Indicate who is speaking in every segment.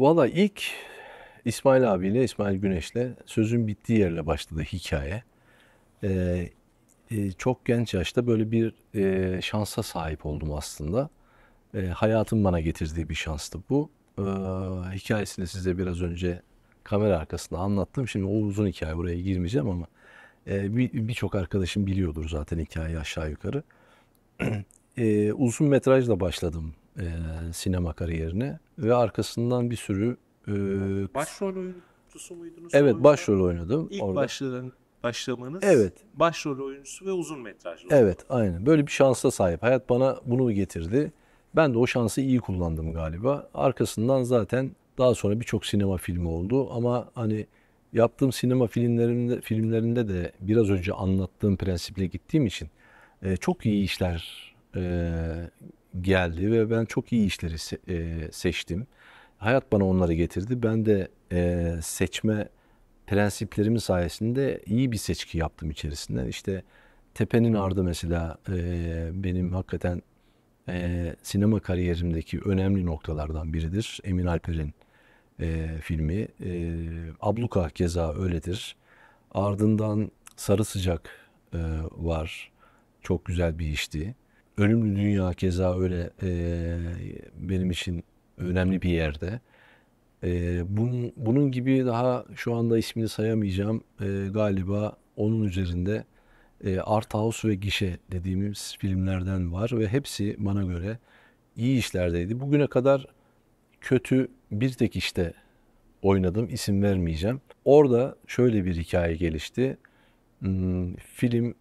Speaker 1: Valla ilk İsmail abiyle, İsmail Güneş'le sözün bittiği yerle başladı hikaye. Ee, e, çok genç yaşta böyle bir e, şansa sahip oldum aslında. E, hayatın bana getirdiği bir şanstı bu. E, hikayesini size biraz önce kamera arkasında anlattım. Şimdi o uzun hikaye buraya girmeyeceğim ama e, birçok bir, bir arkadaşım biliyordur zaten hikayeyi aşağı yukarı. e, uzun metrajla başladım e, sinema kariyerine ve arkasından bir sürü e, başrol oyuncusu muydunuz? Evet, başrol oynadım. İlk orada. başladığın başlamanız evet. başrol oyuncusu ve uzun metrajlı. Evet, oldu. aynen. Böyle bir şansa sahip. Hayat bana bunu getirdi. Ben de o şansı iyi kullandım galiba. Arkasından zaten daha sonra birçok sinema filmi oldu ama hani yaptığım sinema filmlerinde filmlerinde de biraz önce anlattığım prensiple gittiğim için e, çok iyi işler e, geldi ve ben çok iyi işleri se- e, seçtim. Hayat bana onları getirdi. Ben de e, seçme prensiplerim sayesinde iyi bir seçki yaptım içerisinden. İşte Tepe'nin Ardı mesela e, benim hakikaten e, sinema kariyerimdeki önemli noktalardan biridir. Emin Alper'in e, filmi. E, Abluka keza öyledir. Ardından Sarı Sıcak e, var. Çok güzel bir işti. Ölümlü Dünya keza öyle e, benim için önemli bir yerde. E, bunun, bunun gibi daha şu anda ismini sayamayacağım e, galiba onun üzerinde e, Art House ve Gişe dediğimiz filmlerden var ve hepsi bana göre iyi işlerdeydi. Bugüne kadar kötü bir tek işte oynadım. isim vermeyeceğim. Orada şöyle bir hikaye gelişti. Hmm, film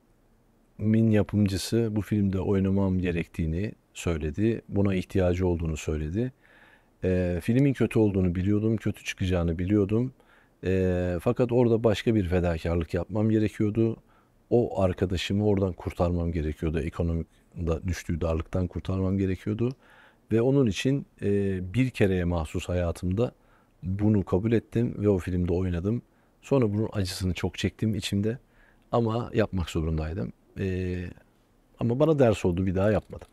Speaker 1: min yapımcısı bu filmde oynamam gerektiğini söyledi. Buna ihtiyacı olduğunu söyledi. E, filmin kötü olduğunu biliyordum, kötü çıkacağını biliyordum. E, fakat orada başka bir fedakarlık yapmam gerekiyordu. O arkadaşımı oradan kurtarmam gerekiyordu. Ekonomik da düştüğü darlıktan kurtarmam gerekiyordu. Ve onun için e, bir kereye mahsus hayatımda bunu kabul ettim ve o filmde oynadım. Sonra bunun acısını çok çektim içimde ama yapmak zorundaydım. Ee, ama bana ders oldu bir daha yapmadım.